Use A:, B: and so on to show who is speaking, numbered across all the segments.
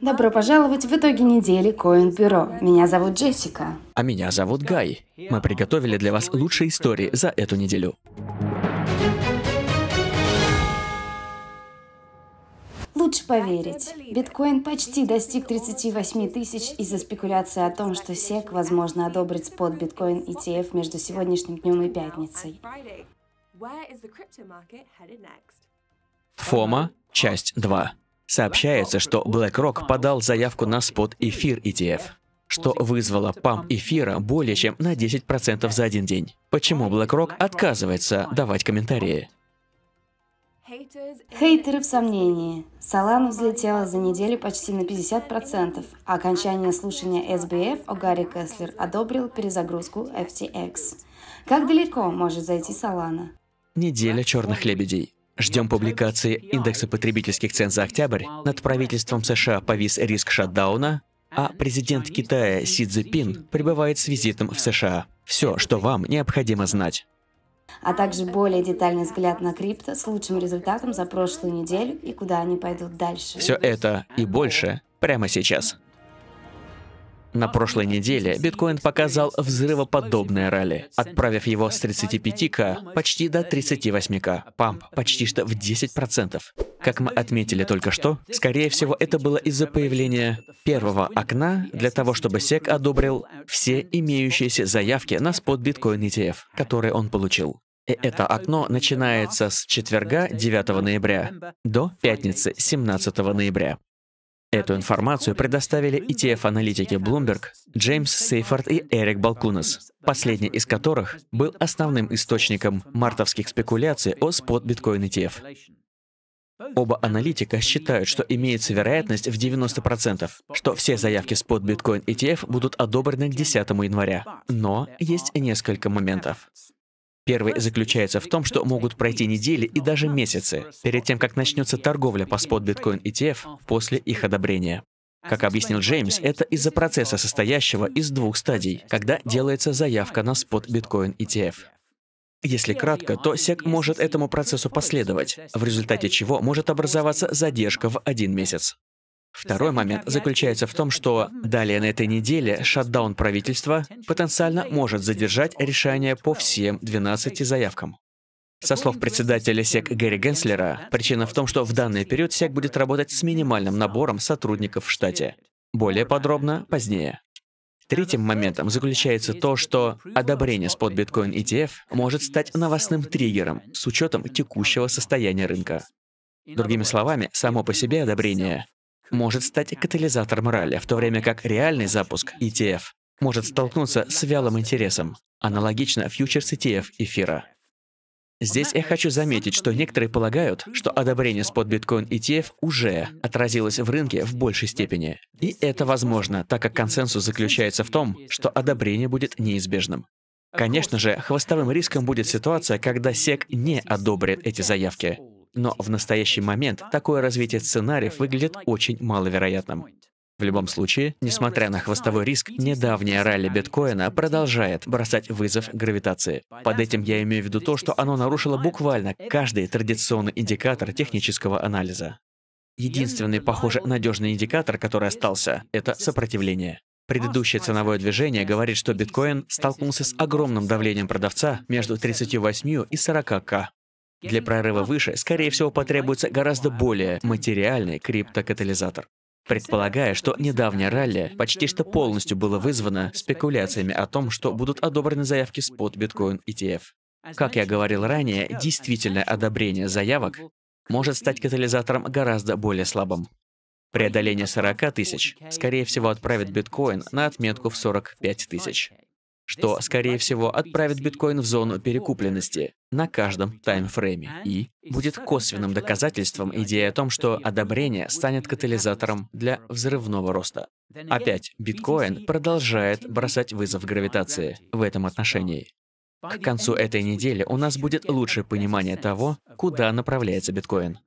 A: Добро пожаловать в итоги недели Коин Бюро. Меня зовут Джессика.
B: А меня зовут Гай. Мы приготовили для вас лучшие истории за эту неделю.
A: Лучше поверить. Биткоин почти достиг 38 тысяч из-за спекуляции о том, что SEC, возможно, одобрит спот биткоин ETF между сегодняшним днем и пятницей.
B: ФОМА, часть 2. Сообщается, что BlackRock подал заявку на спот эфир ETF, что вызвало памп эфира более чем на 10% за один день. Почему BlackRock отказывается давать комментарии?
A: Хейтеры в сомнении. Солана взлетела за неделю почти на 50%, а окончание слушания SBF о Гарри Кеслер одобрил перезагрузку FTX. Как далеко может зайти Солана?
B: Неделя черных лебедей. Ждем публикации индекса потребительских цен за октябрь. Над правительством США повис риск шатдауна, а президент Китая Си Цзипин пребывает с визитом в США. Все, что вам необходимо знать.
A: А также более детальный взгляд на крипто с лучшим результатом за прошлую неделю и куда они пойдут дальше. Все
B: это и больше прямо сейчас. На прошлой неделе биткоин показал взрывоподобные ралли, отправив его с 35к почти до 38к, памп почти что в 10%. Как мы отметили только что, скорее всего, это было из-за появления первого окна для того, чтобы SEC одобрил все имеющиеся заявки на спот биткоин ETF, которые он получил. И это окно начинается с четверга 9 ноября до пятницы 17 ноября. Эту информацию предоставили ETF-аналитики Bloomberg Джеймс Сейфорд и Эрик Балкунас, последний из которых был основным источником мартовских спекуляций о спот биткоин ETF. Оба аналитика считают, что имеется вероятность в 90%, что все заявки спот биткоин ETF будут одобрены к 10 января. Но есть несколько моментов. Первый заключается в том, что могут пройти недели и даже месяцы перед тем, как начнется торговля по спот биткоин ETF после их одобрения. Как объяснил Джеймс, это из-за процесса, состоящего из двух стадий, когда делается заявка на спот биткоин ETF. Если кратко, то SEC может этому процессу последовать, в результате чего может образоваться задержка в один месяц. Второй момент заключается в том, что далее на этой неделе шатдаун правительства потенциально может задержать решение по всем 12 заявкам. Со слов председателя СЕК Гэри Генслера, причина в том, что в данный период СЕК будет работать с минимальным набором сотрудников в штате. Более подробно позднее. Третьим моментом заключается то, что одобрение спот биткоин ETF может стать новостным триггером с учетом текущего состояния рынка. Другими словами, само по себе одобрение может стать катализатором ралли, в то время как реальный запуск ETF может столкнуться с вялым интересом, аналогично фьючерс ETF эфира. Здесь я хочу заметить, что некоторые полагают, что одобрение спот биткоин ETF уже отразилось в рынке в большей степени. И это возможно, так как консенсус заключается в том, что одобрение будет неизбежным. Конечно же, хвостовым риском будет ситуация, когда SEC не одобрит эти заявки. Но в настоящий момент такое развитие сценариев выглядит очень маловероятным. В любом случае, несмотря на хвостовой риск, недавнее ралли биткоина продолжает бросать вызов гравитации. Под этим я имею в виду то, что оно нарушило буквально каждый традиционный индикатор технического анализа. Единственный, похоже, надежный индикатор, который остался, это сопротивление. Предыдущее ценовое движение говорит, что биткоин столкнулся с огромным давлением продавца между 38 и 40к. Для прорыва выше, скорее всего, потребуется гораздо более материальный криптокатализатор. Предполагая, что недавнее ралли почти что полностью было вызвано спекуляциями о том, что будут одобрены заявки спот биткоин ETF. Как я говорил ранее, действительное одобрение заявок может стать катализатором гораздо более слабым. Преодоление 40 тысяч, скорее всего, отправит биткоин на отметку в 45 тысяч что, скорее всего, отправит биткоин в зону перекупленности на каждом таймфрейме и будет косвенным доказательством идеи о том, что одобрение станет катализатором для взрывного роста. Опять, биткоин продолжает бросать вызов гравитации в этом отношении. К концу этой недели у нас будет лучшее понимание того, куда направляется биткоин.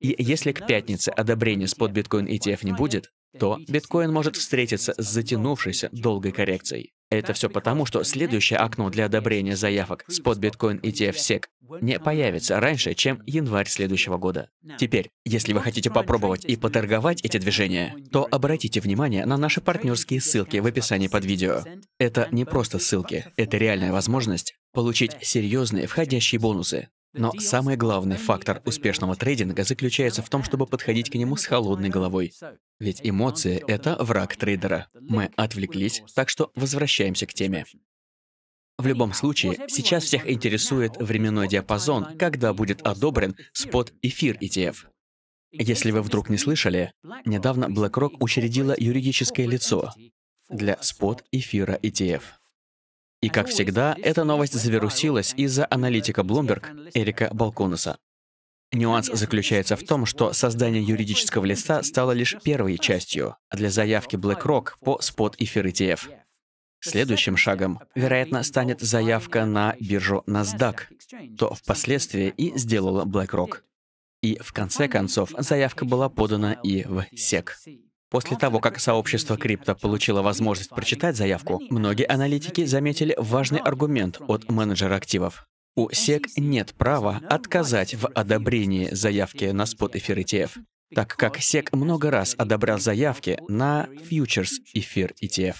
B: И если к пятнице одобрения спот биткоин ETF e не будет, то биткоин может встретиться с затянувшейся долгой коррекцией. Это все потому, что следующее окно для одобрения заявок спот биткоин и TFSec не появится раньше, чем январь следующего года. Теперь, если вы хотите попробовать и поторговать эти движения, то обратите внимание на наши партнерские ссылки в описании под видео. Это не просто ссылки, это реальная возможность получить серьезные входящие бонусы. Но самый главный фактор успешного трейдинга заключается в том, чтобы подходить к нему с холодной головой. Ведь эмоции — это враг трейдера. Мы отвлеклись, так что возвращаемся к теме. В любом случае, сейчас всех интересует временной диапазон, когда будет одобрен спот эфир ETF. Если вы вдруг не слышали, недавно BlackRock учредила юридическое лицо для спот эфира ETF. И, как всегда, эта новость завирусилась из-за аналитика Bloomberg Эрика Балконуса. Нюанс заключается в том, что создание юридического листа стало лишь первой частью для заявки BlackRock по спот эфир ETF. Следующим шагом, вероятно, станет заявка на биржу NASDAQ, то впоследствии и сделала BlackRock. И в конце концов заявка была подана и в SEC. После того, как сообщество крипто получило возможность прочитать заявку, многие аналитики заметили важный аргумент от менеджера активов. У SEC нет права отказать в одобрении заявки на спот-эфир ETF, так как SEC много раз одобрял заявки на фьючерс эфир ETF.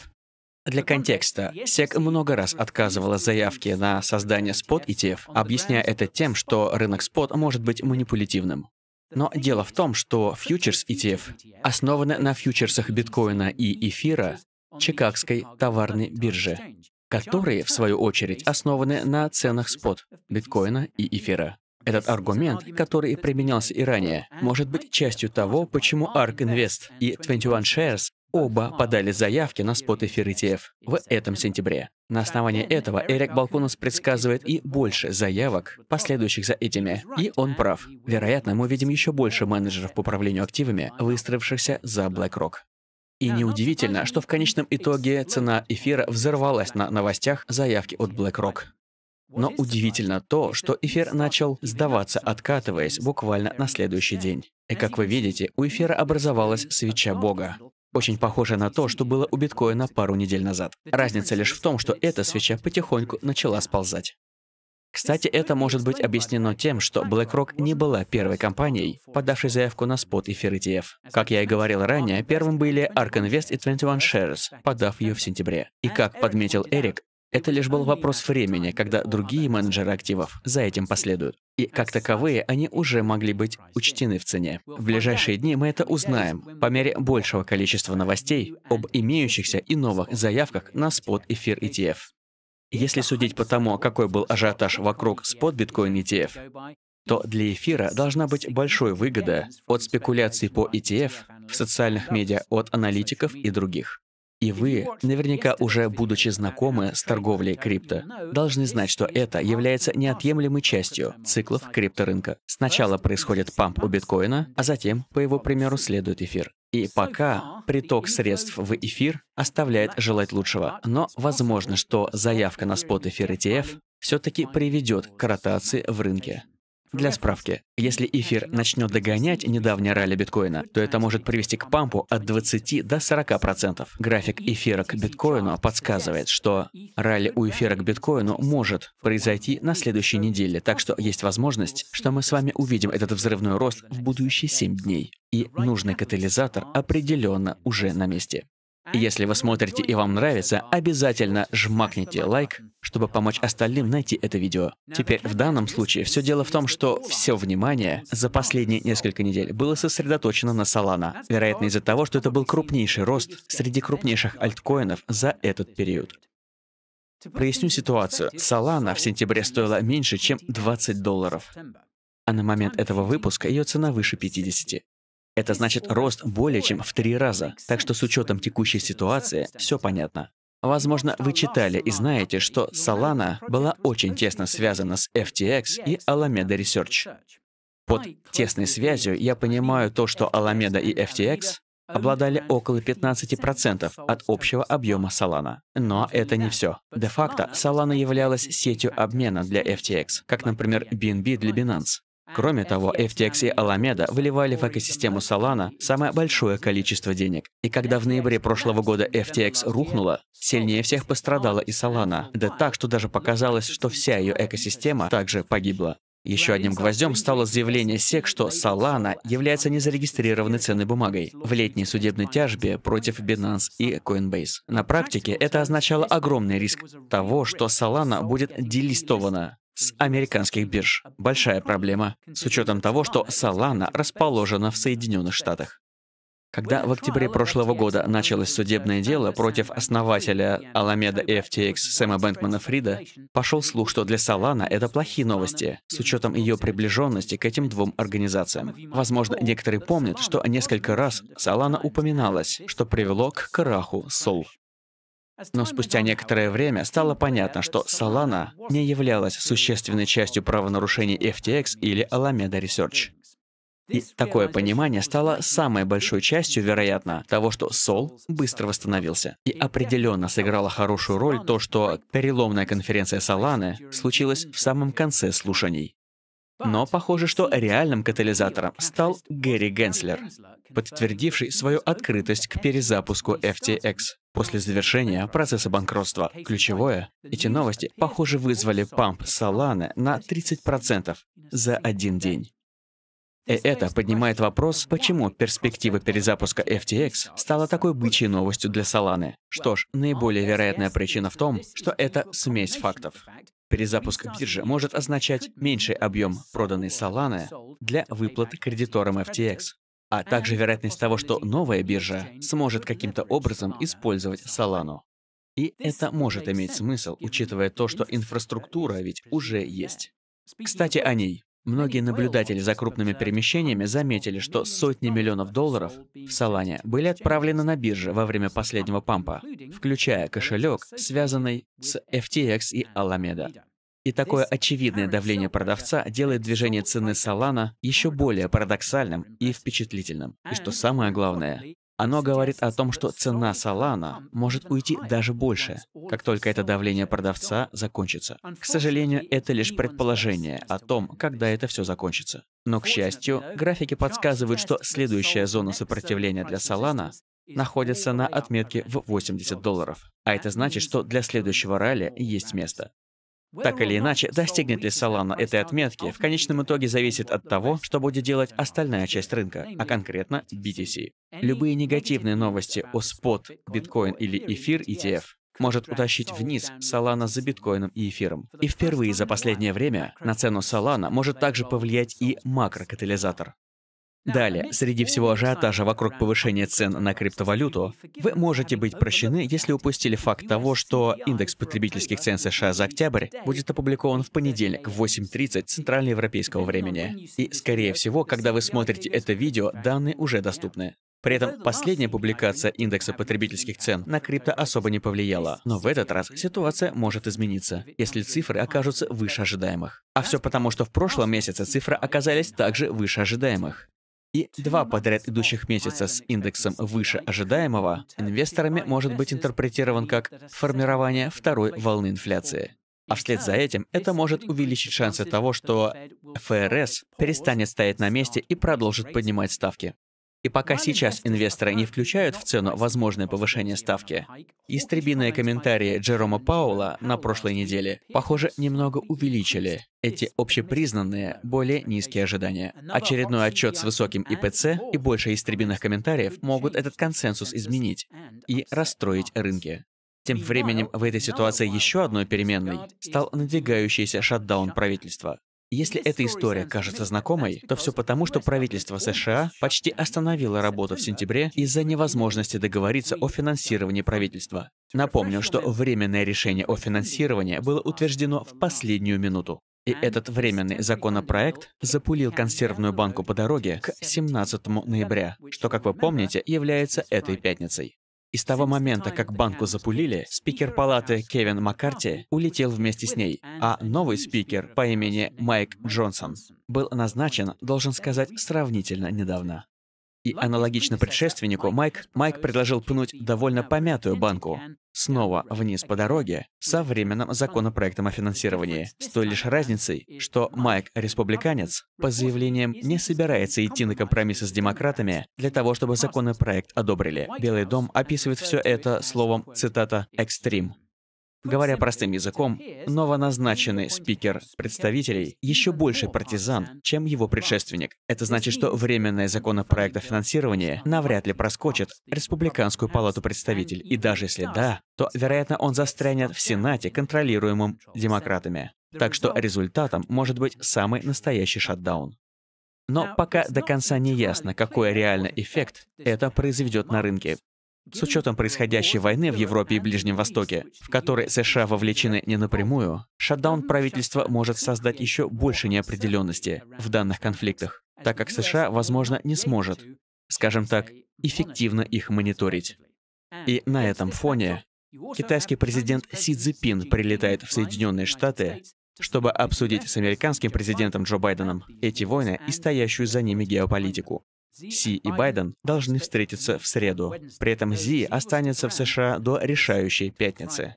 B: Для контекста, SEC много раз отказывала заявки на создание спот ETF, объясняя это тем, что рынок спот может быть манипулятивным. Но дело в том, что фьючерс ETF основаны на фьючерсах биткоина и эфира Чикагской товарной биржи, которые, в свою очередь, основаны на ценах спот биткоина и эфира. Этот аргумент, который применялся и ранее, может быть частью того, почему ARK Invest и 21 Shares Оба подали заявки на спот-эфир ETF в этом сентябре. На основании этого Эрик Балконус предсказывает и больше заявок, последующих за этими. И он прав. Вероятно, мы увидим еще больше менеджеров по управлению активами, выстроившихся за BlackRock. И неудивительно, что в конечном итоге цена эфира взорвалась на новостях заявки от BlackRock. Но удивительно то, что эфир начал сдаваться, откатываясь буквально на следующий день. И как вы видите, у эфира образовалась свеча Бога. Очень похоже на то, что было у биткоина пару недель назад. Разница лишь в том, что эта свеча потихоньку начала сползать. Кстати, это может быть объяснено тем, что BlackRock не была первой компанией, подавшей заявку на спот эфир ETF. Как я и говорил ранее, первым были ARK Invest и 21 Shares, подав ее в сентябре. И как подметил Эрик, это лишь был вопрос времени, когда другие менеджеры активов за этим последуют. И как таковые они уже могли быть учтены в цене. В ближайшие дни мы это узнаем по мере большего количества новостей об имеющихся и новых заявках на спот эфир ETF. Если судить по тому, какой был ажиотаж вокруг спот биткоин ETF, то для эфира должна быть большой выгода от спекуляций по ETF в социальных медиа от аналитиков и других. И вы, наверняка уже будучи знакомы с торговлей крипто, должны знать, что это является неотъемлемой частью циклов крипторынка. Сначала происходит памп у биткоина, а затем, по его примеру, следует эфир. И пока приток средств в эфир оставляет желать лучшего, но возможно, что заявка на спот эфир ETF все-таки приведет к ротации в рынке. Для справки, если эфир начнет догонять недавнее ралли биткоина, то это может привести к пампу от 20 до 40%. процентов. График эфира к биткоину подсказывает, что ралли у эфира к биткоину может произойти на следующей неделе, так что есть возможность, что мы с вами увидим этот взрывной рост в будущие 7 дней. И нужный катализатор определенно уже на месте. Если вы смотрите и вам нравится, обязательно жмакните лайк, чтобы помочь остальным найти это видео. Теперь в данном случае все дело в том, что все внимание за последние несколько недель было сосредоточено на Solana, вероятно из-за того, что это был крупнейший рост среди крупнейших альткоинов за этот период. Проясню ситуацию. Solana в сентябре стоила меньше, чем 20 долларов. А на момент этого выпуска ее цена выше 50. Это значит рост более чем в три раза. Так что с учетом текущей ситуации все понятно. Возможно, вы читали и знаете, что Solana была очень тесно связана с FTX и Alameda Research. Под тесной связью я понимаю то, что Alameda и FTX обладали около 15% от общего объема Solana. Но это не все. Де-факто, Solana являлась сетью обмена для FTX, как, например, BNB для Binance. Кроме того, FTX и Alameda выливали в экосистему Solana самое большое количество денег. И когда в ноябре прошлого года FTX рухнула, сильнее всех пострадала и Solana. Да так, что даже показалось, что вся ее экосистема также погибла. Еще одним гвоздем стало заявление SEC, что Solana является незарегистрированной ценной бумагой в летней судебной тяжбе против Binance и Coinbase. На практике это означало огромный риск того, что Solana будет делистована, с американских бирж. Большая проблема, с учетом того, что Solana расположена в Соединенных Штатах. Когда в октябре прошлого года началось судебное дело против основателя Alameda FTX Сэма Бэнкмана Фрида, пошел слух, что для Solana это плохие новости, с учетом ее приближенности к этим двум организациям. Возможно, некоторые помнят, что несколько раз Solana упоминалась, что привело к краху Сол. Но спустя некоторое время стало понятно, что Solana не являлась существенной частью правонарушений FTX или Alameda Research. И такое понимание стало самой большой частью, вероятно, того, что Сол быстро восстановился. И определенно сыграло хорошую роль то, что переломная конференция Соланы случилась в самом конце слушаний. Но похоже, что реальным катализатором стал Гэри Генслер, подтвердивший свою открытость к перезапуску FTX после завершения процесса банкротства. Ключевое, эти новости, похоже, вызвали памп Solana на 30% за один день. И это поднимает вопрос, почему перспектива перезапуска FTX стала такой бычьей новостью для Соланы. Что ж, наиболее вероятная причина в том, что это смесь фактов. Перезапуск биржи может означать меньший объем проданной Solana для выплат кредиторам FTX, а также вероятность того, что новая биржа сможет каким-то образом использовать Solana. И это может иметь смысл, учитывая то, что инфраструктура ведь уже есть. Кстати, о ней. Многие наблюдатели за крупными перемещениями заметили, что сотни миллионов долларов в Солане были отправлены на бирже во время последнего пампа, включая кошелек, связанный с FTX и Alameda. И такое очевидное давление продавца делает движение цены Солана еще более парадоксальным и впечатлительным. И что самое главное, оно говорит о том, что цена Solana может уйти даже больше, как только это давление продавца закончится. К сожалению, это лишь предположение о том, когда это все закончится. Но, к счастью, графики подсказывают, что следующая зона сопротивления для Solana находится на отметке в 80 долларов. А это значит, что для следующего ралли есть место. Так или иначе, достигнет ли Solana этой отметки, в конечном итоге зависит от того, что будет делать остальная часть рынка, а конкретно BTC. Любые негативные новости о спот, биткоин или эфир ETF может утащить вниз Солана за биткоином и эфиром. И впервые за последнее время на цену Солана может также повлиять и макрокатализатор. Далее, среди всего ажиотажа вокруг повышения цен на криптовалюту, вы можете быть прощены, если упустили факт того, что индекс потребительских цен США за октябрь будет опубликован в понедельник в 8.30 Центральноевропейского времени. И, скорее всего, когда вы смотрите это видео, данные уже доступны. При этом последняя публикация индекса потребительских цен на крипто особо не повлияла, но в этот раз ситуация может измениться, если цифры окажутся выше ожидаемых. А все потому, что в прошлом месяце цифры оказались также выше ожидаемых и два подряд идущих месяца с индексом выше ожидаемого инвесторами может быть интерпретирован как формирование второй волны инфляции. А вслед за этим это может увеличить шансы того, что ФРС перестанет стоять на месте и продолжит поднимать ставки. И пока сейчас инвесторы не включают в цену возможное повышение ставки, истребиные комментарии Джерома Паула на прошлой неделе, похоже, немного увеличили эти общепризнанные, более низкие ожидания. Очередной отчет с высоким ИПЦ и больше истребиных комментариев могут этот консенсус изменить и расстроить рынки. Тем временем в этой ситуации еще одной переменной стал надвигающийся шатдаун правительства. Если эта история кажется знакомой, то все потому, что правительство США почти остановило работу в сентябре из-за невозможности договориться о финансировании правительства. Напомню, что временное решение о финансировании было утверждено в последнюю минуту. И этот временный законопроект запулил консервную банку по дороге к 17 ноября, что, как вы помните, является этой пятницей. И с того момента, как банку запулили, спикер палаты Кевин Маккарти улетел вместе с ней, а новый спикер по имени Майк Джонсон был назначен, должен сказать, сравнительно недавно. И аналогично предшественнику, Майк, Майк предложил пнуть довольно помятую банку снова вниз по дороге со временным законопроектом о финансировании, с той лишь разницей, что Майк, республиканец, по заявлениям не собирается идти на компромиссы с демократами для того, чтобы законопроект одобрили. Белый дом описывает все это словом, цитата, «экстрим». Говоря простым языком, новоназначенный спикер представителей еще больше партизан, чем его предшественник. Это значит, что временные законопроект о финансировании навряд ли проскочит Республиканскую палату представителей, и даже если да, то, вероятно, он застрянет в Сенате, контролируемом демократами. Так что результатом может быть самый настоящий шатдаун. Но пока до конца не ясно, какой реальный эффект это произведет на рынке. С учетом происходящей войны в Европе и Ближнем Востоке, в которой США вовлечены не напрямую, шатдаун правительства может создать еще больше неопределенности в данных конфликтах, так как США, возможно, не сможет, скажем так, эффективно их мониторить. И на этом фоне китайский президент Си Цзипин прилетает в Соединенные Штаты, чтобы обсудить с американским президентом Джо Байденом эти войны и стоящую за ними геополитику. Си и Байден должны встретиться в среду. При этом Зи э, останется в США до решающей пятницы.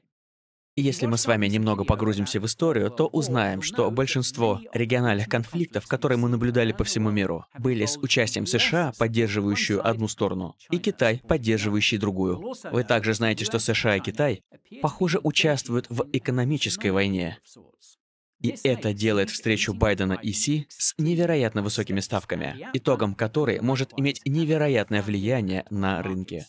B: Если мы с вами немного погрузимся в историю, то узнаем, что большинство региональных конфликтов, которые мы наблюдали по всему миру, были с участием США, поддерживающую одну сторону, и Китай, поддерживающий другую. Вы также знаете, что США и Китай, похоже, участвуют в экономической войне. И это делает встречу Байдена и Си с невероятно высокими ставками, итогом которой может иметь невероятное влияние на рынке.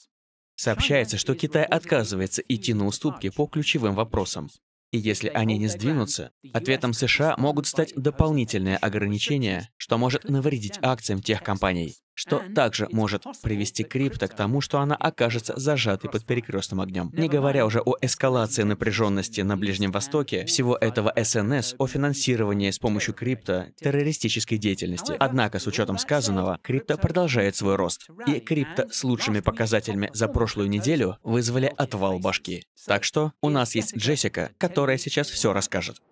B: Сообщается, что Китай отказывается идти на уступки по ключевым вопросам, и если они не сдвинутся, ответом США могут стать дополнительные ограничения, что может навредить акциям тех компаний, что также может привести крипто к тому, что она окажется зажатой под перекрестным огнем. Не говоря уже о эскалации напряженности на Ближнем Востоке, всего этого СНС о финансировании с помощью крипто террористической деятельности. Однако, с учетом сказанного, крипто продолжает свой рост. И крипто с лучшими показателями за прошлую неделю вызвали отвал башки. Так что у нас есть Джессика, которая которая сейчас
A: все расскажет.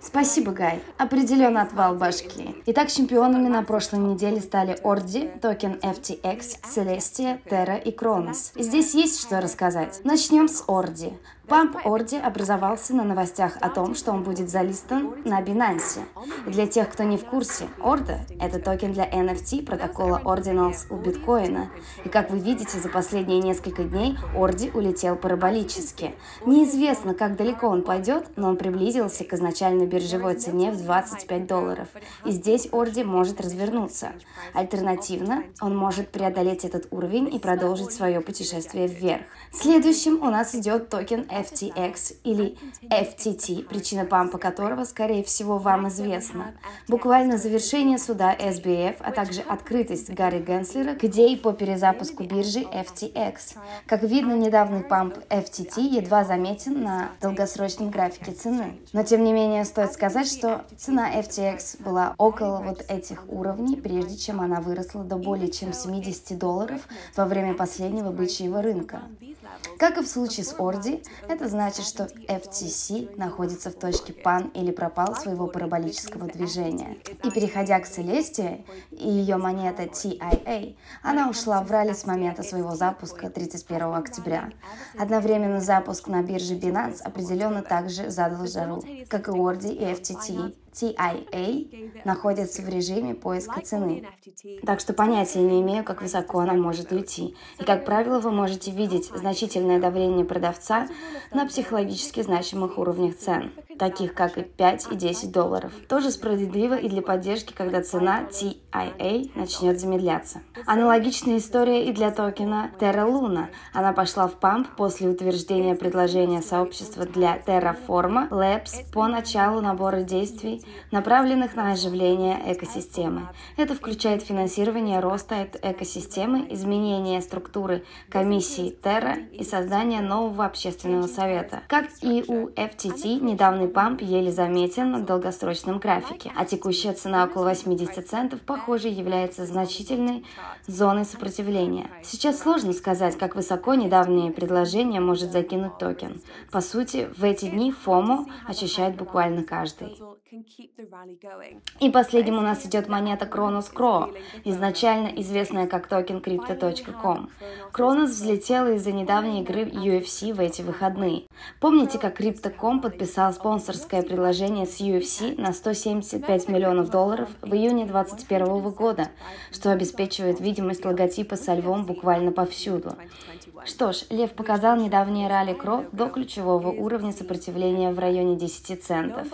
A: Спасибо, Гай. Определенно отвал башки. Итак, чемпионами на прошлой неделе стали Орди, токен FTX, Celestia, Terra и Кронос. Здесь есть что рассказать. Начнем с Орди. Памп Орди образовался на новостях о том, что он будет залистан на Binance. для тех, кто не в курсе, Орда – это токен для NFT протокола Ordinals у биткоина. И как вы видите, за последние несколько дней Орди улетел параболически. Неизвестно, как далеко он пойдет, но он приблизился к изначальному начальной биржевой цене в 25 долларов. И здесь Орди может развернуться. Альтернативно, он может преодолеть этот уровень и продолжить свое путешествие вверх. Следующим у нас идет токен FTX или FTT, причина пампа которого, скорее всего, вам известна. Буквально завершение суда SBF, а также открытость Гарри Генслера к идее по перезапуску биржи FTX. Как видно, недавний памп FTT едва заметен на долгосрочном графике цены. Но, тем не менее, мне стоит сказать, что цена FTX была около вот этих уровней, прежде чем она выросла до более чем 70 долларов во время последнего бычьего рынка. Как и в случае с Орди, это значит, что FTC находится в точке пан или пропал своего параболического движения. И переходя к Селестии и ее монета TIA, она ушла в ралли с момента своего запуска 31 октября. Одновременно запуск на бирже Binance определенно также задал жару, как и у or the FTT TIA а находится в режиме поиска цены. Так что понятия не имею, как высоко она может уйти. И, как правило, вы можете видеть значительное давление продавца на психологически значимых уровнях цен, таких как и 5 и 10 долларов. Тоже справедливо и для поддержки, когда цена TIA а начнет замедляться. Аналогичная история и для токена Terra Luna. Она пошла в памп после утверждения предложения сообщества для Terraform Labs по началу набора действий направленных на оживление экосистемы. Это включает финансирование роста экосистемы, изменение структуры комиссии Терра и создание нового общественного совета. Как и у FTT, недавний памп еле заметен на долгосрочном графике, а текущая цена около 80 центов, похоже, является значительной зоной сопротивления. Сейчас сложно сказать, как высоко недавнее предложение может закинуть токен. По сути, в эти дни FOMO ощущает буквально каждый. И последним у нас идет монета Кронос Кро, изначально известная как токен Crypto.com. Кронос взлетела из-за недавней игры UFC в эти выходные. Помните, как Crypto.com подписал спонсорское предложение с UFC на 175 миллионов долларов в июне 2021 года, что обеспечивает видимость логотипа со львом буквально повсюду. Что ж, Лев показал недавние ралли Кро до ключевого уровня сопротивления в районе 10 центов.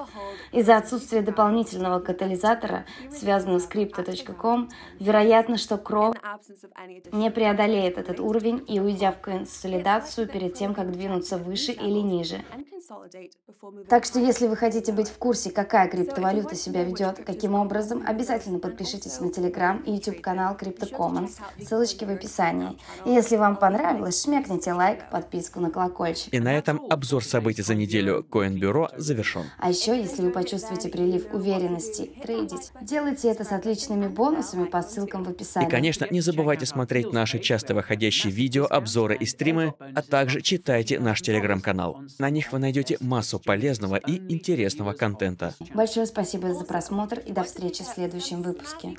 A: Из-за отсутствия дополнительного катализатора, связанного с Crypto.com, вероятно, что Кро не преодолеет этот уровень и уйдя в консолидацию перед тем, как двинуться выше или ниже. Так что, если вы хотите быть в курсе, какая криптовалюта себя ведет, каким образом, обязательно подпишитесь на Telegram и YouTube канал CryptoCommons. Ссылочки в описании. И если вам понравилось, шмякните лайк, подписку на колокольчик.
B: И на этом обзор событий за неделю Коинбюро завершен.
A: А еще, если вы почувствуете прилив уверенности трейдить, делайте это с отличными бонусами по ссылкам в описании. И,
B: конечно, не забывайте смотреть наши часто выходящие видео, обзоры и стримы, а также читайте наш телеграм-канал. На них вы найдете массу полезного и интересного контента.
A: Большое спасибо за просмотр и до встречи в следующем выпуске.